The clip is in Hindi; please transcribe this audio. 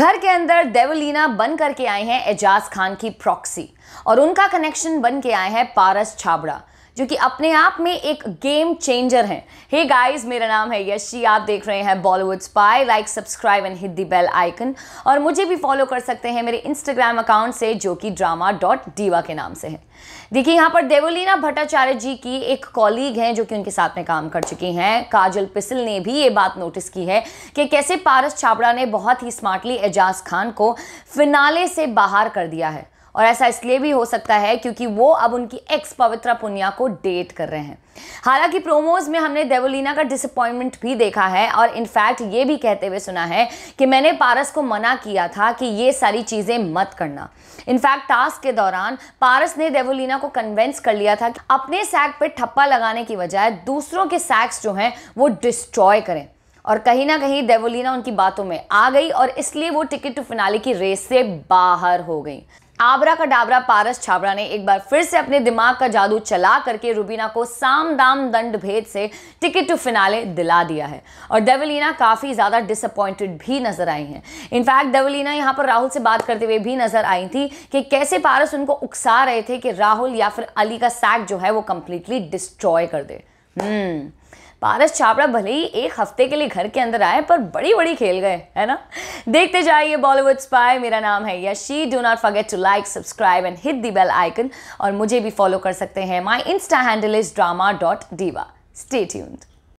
घर के अंदर देवलीना बन करके आए हैं एजाज खान की प्रॉक्सी और उनका कनेक्शन बन के आए हैं पारस छाबड़ा जो कि अपने आप में एक गेम चेंजर हैं हे गाइस मेरा नाम है यशी आप देख रहे हैं Bollywood spy like subscribe and hit the bell icon और मुझे भी फॉलो कर सकते हैं मेरे इंस्टाग्राम अकाउंट से जो कि ड्रामा डॉट डीवा के नाम से है देखिए यहाँ पर देवोलीना भट्टाचार्य जी की एक कॉलीग हैं जो कि उनके साथ में काम कर चुकी हैं काजल पिसल ने भी ये बात नोटिस की है कि कैसे पारस छाबड़ा ने बहुत ही स्मार्टली एजाज खान को फिनाले से बाहर कर दिया है और ऐसा इसलिए भी हो सकता है क्योंकि वो अब उनकी एक्स पवित्रा पुनिया को डेट कर रहे हैं हालांकि प्रोमोज में हमने देवोलीना का डिसअपॉइंटमेंट भी देखा है और इनफैक्ट ये भी कहते हुए सुना है कि मैंने पारस को मना किया था कि ये सारी चीज़ें मत करना इनफैक्ट टास्क के दौरान पारस ने देवोलीना को कन्वेंस कर लिया था कि अपने सैक पर ठप्पा लगाने की बजाय दूसरों के सैक्स जो हैं वो डिस्ट्रॉय करें और कहीं ना कहीं देवोलीना उनकी बातों में आ गई और इसलिए वो टिकट टू फिनाली की रेस से बाहर हो गई आबरा का डाबरा पारस छाबरा ने एक बार फिर से अपने दिमाग का जादू चला करके रूबीना को साम दाम दंड भेद से टिकट टू फिनाले दिला दिया है और देवलीना काफ़ी ज़्यादा डिसअपॉइंटेड भी नज़र आई हैं इनफैक्ट देवलीना यहां पर राहुल से बात करते हुए भी नज़र आई थी कि कैसे पारस उनको उकसा रहे थे कि राहुल या फिर अली का सैक जो है वो कंप्लीटली डिस्ट्रॉय कर दे hmm. पारस छापड़ा भले ही एक हफ्ते के लिए घर के अंदर आए पर बड़ी बड़ी खेल गए है ना देखते जाइए बॉलीवुड स्पाई मेरा नाम है Yashi do not forget to like subscribe and hit the bell icon और मुझे भी फॉलो कर सकते हैं my insta handle is drama dot diva state